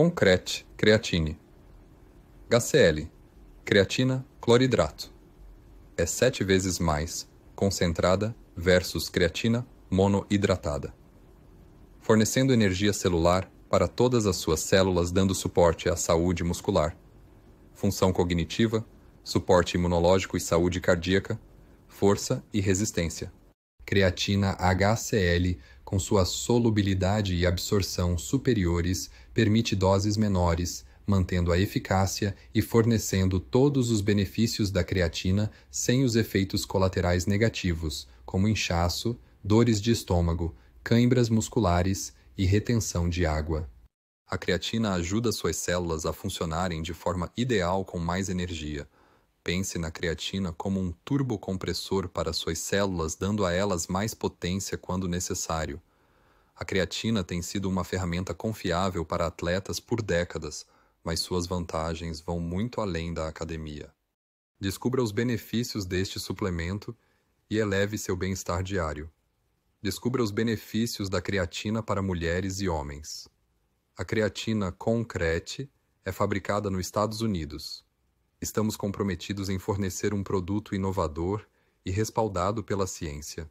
Concrete, creatine. HCl, creatina cloridrato. É sete vezes mais concentrada versus creatina monoidratada, fornecendo energia celular para todas as suas células, dando suporte à saúde muscular, função cognitiva, suporte imunológico e saúde cardíaca, força e resistência. Creatina HCl com sua solubilidade e absorção superiores, permite doses menores, mantendo a eficácia e fornecendo todos os benefícios da creatina sem os efeitos colaterais negativos, como inchaço, dores de estômago, cãibras musculares e retenção de água. A creatina ajuda suas células a funcionarem de forma ideal com mais energia, Pense na creatina como um turbocompressor para suas células, dando a elas mais potência quando necessário. A creatina tem sido uma ferramenta confiável para atletas por décadas, mas suas vantagens vão muito além da academia. Descubra os benefícios deste suplemento e eleve seu bem-estar diário. Descubra os benefícios da creatina para mulheres e homens. A creatina Concrete é fabricada nos Estados Unidos estamos comprometidos em fornecer um produto inovador e respaldado pela ciência.